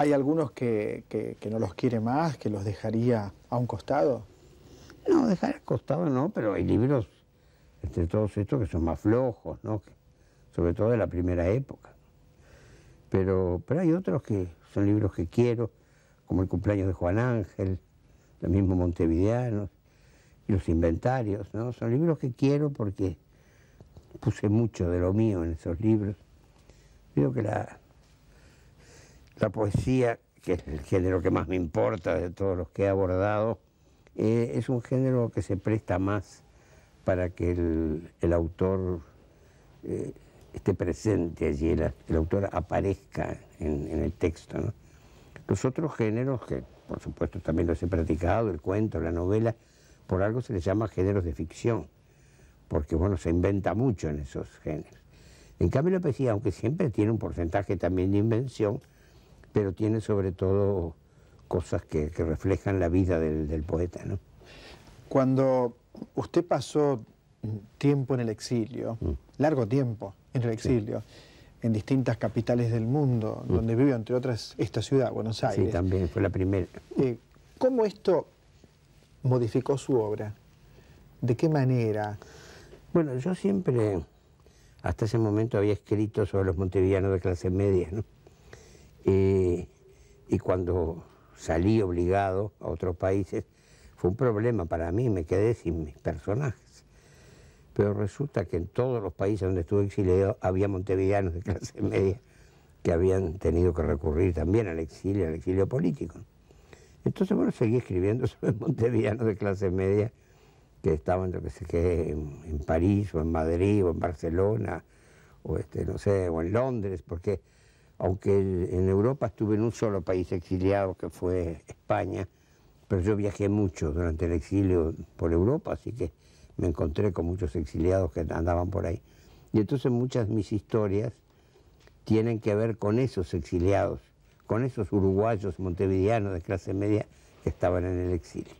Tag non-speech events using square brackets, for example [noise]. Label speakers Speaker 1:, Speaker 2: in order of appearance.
Speaker 1: ¿Hay algunos que, no los quiere más, que los dejaría a un costado? No, dejar un costado no, pero hay libros entre todos estos que son más flojos, ¿no? sobre todo de la primera época. Pero, pero hay otros que son libros que quiero, como el cumpleaños de Juan Ángel, los mismo Montevideanos, los inventarios, ¿no? Son libros que quiero porque puse mucho de lo mío en esos libros. Creo que la, la poesía, que es el género que más me importa de todos los que he abordado, eh, es un género que se presta más para que el, autor eh, esté presente allí, el, autor aparezca en, el texto. Los otros géneros, que por supuesto también los he practicado, el cuento, la novela, por algo se les llama géneros de ficción, porque bueno, se inventa mucho en esos géneros. En cambio la poesía, aunque siempre tiene un porcentaje también de invención, pero tiene sobre todo cosas que, reflejan la vida del, poeta. ¿no? Cuando usted pasó tiempo en el exilio, mm. largo tiempo en el exilio, en distintas capitales del mundo, mm. donde vivió, entre otras, esta ciudad, Buenos Aires. Sí, también, fue la primera. Eh, ¿Cómo esto modificó su obra? ¿De qué manera? Bueno, yo siempre, hasta ese momento, había escrito sobre los montevillanos de clase media, ¿no? y cuando salí obligado a otros países, fue un problema para mí, me quedé sin mis personajes. Pero resulta que en todos los países donde estuve exiliado había montevillanos de clase [laughs] media que habían tenido que recurrir también al exilio, al exilio político. Entonces, bueno, seguí escribiendo [laughs] sobre montevillanos de clase media que estaban, no sé qué, en, París o en Madrid o en Barcelona o, este, no sé, o en Londres, porque aunque en Europa estuve en un solo país exiliado, que fue España, pero yo viajé mucho durante el exilio por Europa, así que me encontré con muchos exiliados que andaban por ahí. Y entonces muchas de mis historias tienen que ver con esos exiliados, con esos uruguayos montevideanos de clase media que estaban en el exilio.